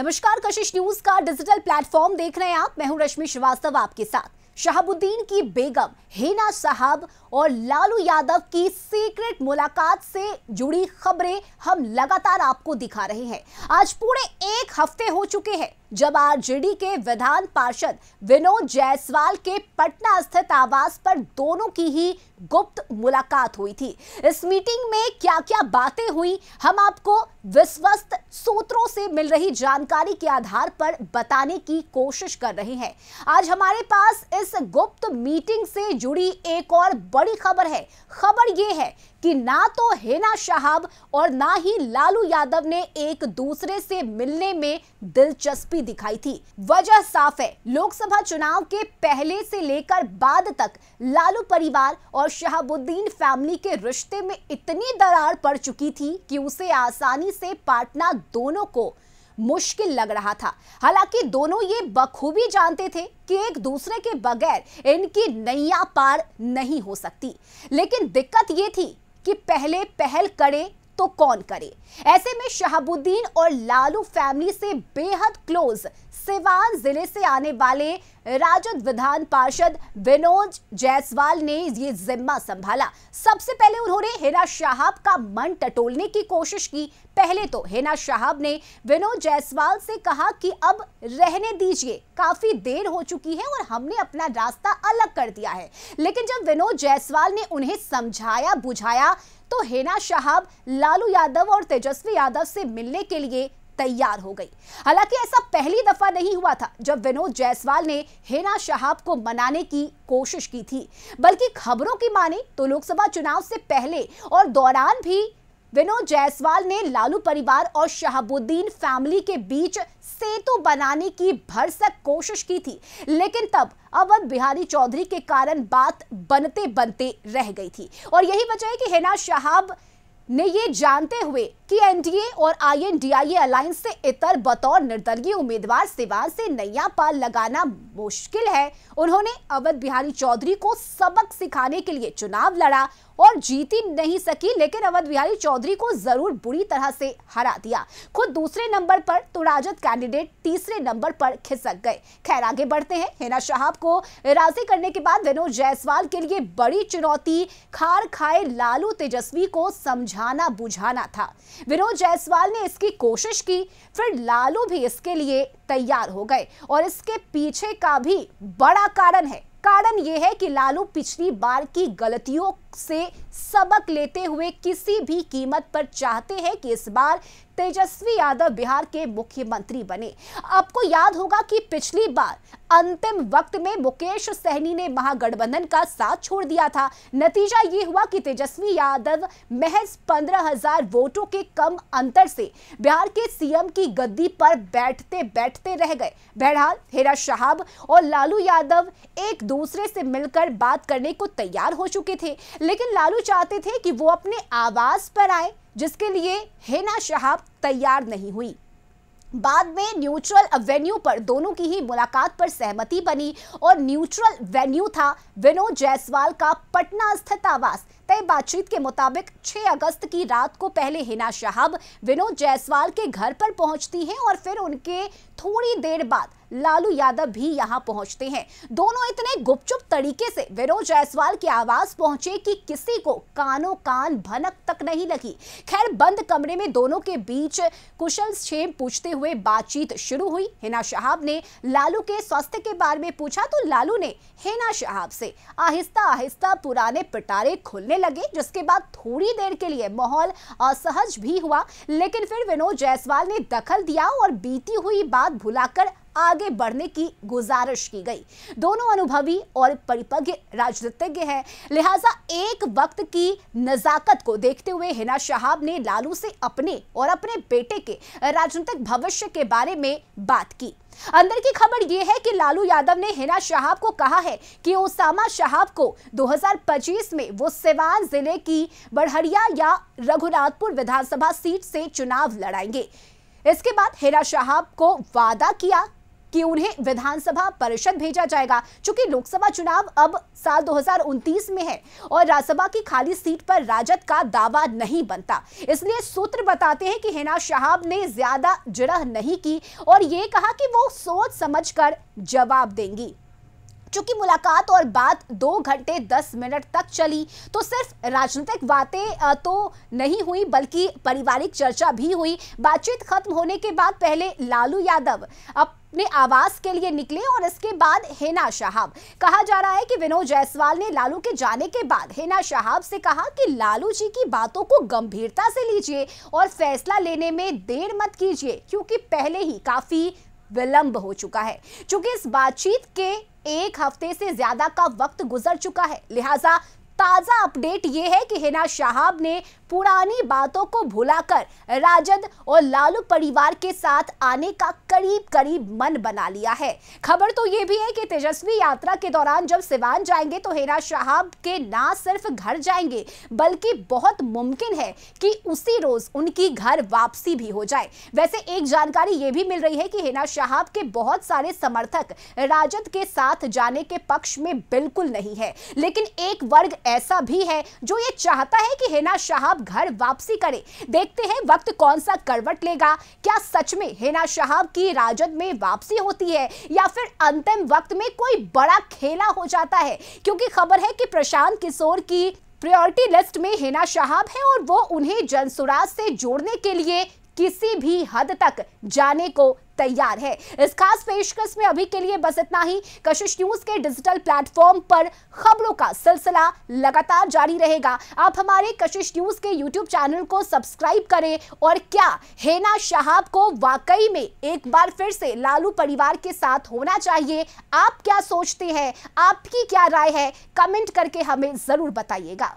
नमस्कार कशिश न्यूज का डिजिटल प्लेटफॉर्म देख रहे हैं आप मैं हूं रश्मि श्रीवास्तव आपके साथ शहाबुद्दीन की बेगम हेना साहब और लालू यादव की सीक्रेट मुलाकात से जुड़ी खबरें हम लगातार आपको दिखा रहे हैं आज पूरे एक हफ्ते हो चुके हैं जब आरजेडी के विधान पार्षद विनोद जायसवाल के पटना स्थित आवास पर दोनों की ही गुप्त मुलाकात हुई थी इस मीटिंग में क्या क्या बातें हुई हम आपको विश्वस्त सूत्रों से मिल रही जानकारी के आधार पर बताने की कोशिश कर रहे हैं आज हमारे पास इस गुप्त मीटिंग से जुड़ी एक और बड़ी खबर है खबर यह है कि कि ना तो हेना शहाब और ना ही लालू यादव ने एक दूसरे से मिलने में दिलचस्पी दिखाई थी वजह साफ है लोकसभा चुनाव के पहले से लेकर बाद तक लालू परिवार और शहाबुद्दीन फैमिली के रिश्ते में इतनी दरार पड़ चुकी थी कि उसे आसानी से पाटना दोनों को मुश्किल लग रहा था हालांकि दोनों ये बखूबी जानते थे कि एक दूसरे के बगैर इनकी नैया पार नहीं हो सकती लेकिन दिक्कत ये थी कि पहले पहल करें तो कौन करे ऐसे में शहाबुद्दीन और लालू फैमिली से बेहद क्लोज सिवान जिले से आने वाले राजद विधान पार्षद विनोद जायसवाल ने ये जिम्मा संभाला सबसे पहले उन्होंने हिना शाहब का मन टटोलने की कोशिश की पहले तो हिना शाहब ने विनोद जायसवाल से कहा कि अब रहने दीजिए काफी देर हो चुकी है और हमने अपना रास्ता अलग कर दिया है लेकिन जब विनोद जायसवाल ने उन्हें समझाया बुझाया तो हेना शहाब लालू यादव और तेजस्वी यादव से मिलने के लिए तैयार हो गई हालांकि ऐसा पहली दफा नहीं हुआ था जब विनोद जायसवाल ने हेना शहाब को मनाने की कोशिश की थी बल्कि खबरों की माने तो लोकसभा चुनाव से पहले और दौरान भी विनोद जायसवाल ने लालू परिवार और शहाबुद्दीन फैमिली के बीच सेतु बनाने की भरसक कोशिश की थी लेकिन तब अवध बिहारी चौधरी के कारण बात बनते बनते रह गई थी और यही वजह है कि हिना शहाब ने ये जानते हुए कि एनडीए और आईएनडीआईए अलायंस से इतर बतौर निर्दलीय उम्मीदवार सिवान से नया पाल लगाना मुश्किल है उन्होंने अवध बिहारी चौधरी को सबक सिखाने के लिए चुनाव लड़ा और जीती नहीं सकी लेकिन अवध बिहारी चौधरी को जरूर बुरी तरह से हरा दिया खुद दूसरे नंबर पर तो राजद कैंडिडेट तीसरे नंबर पर खिसक गए खैर आगे बढ़ते हैं हिना शाहब को राजी करने के बाद विनोद जायसवाल के लिए बड़ी चुनौती खार खाए लालू तेजस्वी को समझाना बुझाना था विनोद जायसवाल ने इसकी कोशिश की फिर लालू भी इसके लिए तैयार हो गए और इसके पीछे का भी बड़ा कारण है कारण यह है कि लालू पिछली बार की गलतियों से सबक लेते हुए किसी भी कीमत पर चाहते हैं कि इस बार तेजस्वी यादव बिहार के मुख्यमंत्री बने आपको याद होगा कि पिछली बार अंतिम वक्त में मुकेश सहनी ने महागठबंधन का साथ छोड़ दिया था नतीजा ये हुआ कि तेजस्वी यादव महज पंद्रह हजार वोटों के कम अंतर से बिहार के सीएम की गद्दी पर बैठते बैठते रह गए बहरहाल हेरा शहाब और लालू यादव एक दूसरे से मिलकर बात करने को तैयार हो चुके थे लेकिन लालू चाहते थे कि वो अपने आवाज पर आए जिसके लिए हेना शहाब तैयार नहीं हुई बाद में न्यूट्रल वेन्यू पर दोनों की ही मुलाकात पर सहमति बनी और न्यूट्रल वेन्यू था विनोद जायसवाल का पटना स्थित आवास तय बातचीत के मुताबिक 6 अगस्त की रात को पहले हिना शहाब विनोद जायसवाल के घर पर पहुंचती हैं और फिर उनके थोड़ी देर बाद लालू यादव भी यहां पहुंचते हैं दोनों इतने गुपचुप तरीके से विनोद जायसवाल की आवाज पहुंचे कि किसी को कानों कान भनक तक नहीं लगी खैर बंद कमरे में दोनों के बीच कुशल क्षेम पूछते हुए बातचीत शुरू हुई हिना शहाब ने लालू के स्वास्थ्य के बारे में पूछा तो लालू ने हिना शहाब से आहिस्ता आहिस्ता पुराने पिटारे खुलने लगे जिसके बाद थोड़ी देर के लिए माहौल असहज भी हुआ लेकिन फिर विनोद जायसवाल ने दखल दिया और बीती हुई बात भुलाकर आगे बढ़ने की गुजारिश की गई दोनों अनुभवी और परिपज्ञ राजनीतिज्ञ हैं लिहाजा एक वक्त की नज़ाकत को देखते हुए हिना शहाब ने लालू से अपने और अपने बेटे के राजनीतिक भविष्य के बारे में बात की अंदर की खबर यह है कि लालू यादव ने हिना शहाब को कहा है कि ओसामा शहाब को 2025 में वो सिवान जिले की बड़हरिया या रघुनाथपुर विधानसभा सीट से चुनाव लड़ाएंगे इसके बाद हिना शहाब को वादा किया कि उन्हें विधानसभा परिषद भेजा जाएगा चूंकि लोकसभा चुनाव अब साल 2029 में है और राज्यसभा की खाली सीट पर राजद का दावा नहीं बनता इसलिए सूत्र बताते हैं कि हिना शहाब ने ज्यादा जिरह नहीं की और ये कहा कि वो सोच समझकर जवाब देंगी चूंकि मुलाकात और बात दो घंटे दस मिनट तक चली तो सिर्फ राजनीतिक बातें तो नहीं हुई बल्कि पारिवारिक चर्चा भी हुई बातचीत खत्म होने के बाद पहले लालू यादव अब अपने आवास के लिए निकले और इसके बाद हेना शहाब कहा जा रहा है कि विनोद जायसवाल ने लालू के जाने के बाद हेना शहाब से कहा कि लालू जी की बातों को गंभीरता से लीजिए और फैसला लेने में देर मत कीजिए क्योंकि पहले ही काफी विलंब हो चुका है चूंकि इस बातचीत के एक हफ्ते से ज्यादा का वक्त गुजर चुका है लिहाजा ताजा अपडेट ये है कि हिना शाहब ने पुरानी बातों को भुलाकर राजद और लालू परिवार के साथ आने का करीब करीब मन बना लिया है खबर तो ये भी है कि तेजस्वी यात्रा के दौरान जब सिवान जाएंगे तो हिना शाहब के ना सिर्फ घर जाएंगे बल्कि बहुत मुमकिन है कि उसी रोज उनकी घर वापसी भी हो जाए वैसे एक जानकारी ये भी मिल रही है कि हिना शाहब के बहुत सारे समर्थक राजद के साथ जाने के पक्ष में बिल्कुल नहीं है लेकिन एक वर्ग ऐसा भी है जो ये चाहता है कि हिना शहाब घर वापसी करे देखते हैं वक्त कौन सा करवट लेगा क्या सच में हिना शहाब की राजद में वापसी होती है या फिर अंतिम वक्त में कोई बड़ा खेला हो जाता है क्योंकि खबर है कि प्रशांत किशोर की प्रायोरिटी लिस्ट में हिना शहाब है और वो उन्हें जनसुराज से जोड़ने के लिए किसी भी हद तक जाने को तैयार है इस खास पेशकश में अभी के लिए बस इतना ही कशिश न्यूज के डिजिटल प्लेटफॉर्म पर खबरों का सिलसिला लगातार जारी रहेगा आप हमारे कशिश न्यूज के यूट्यूब चैनल को सब्सक्राइब करें और क्या हेना शहाब को वाकई में एक बार फिर से लालू परिवार के साथ होना चाहिए आप क्या सोचते हैं आपकी क्या राय है कमेंट करके हमें जरूर बताइएगा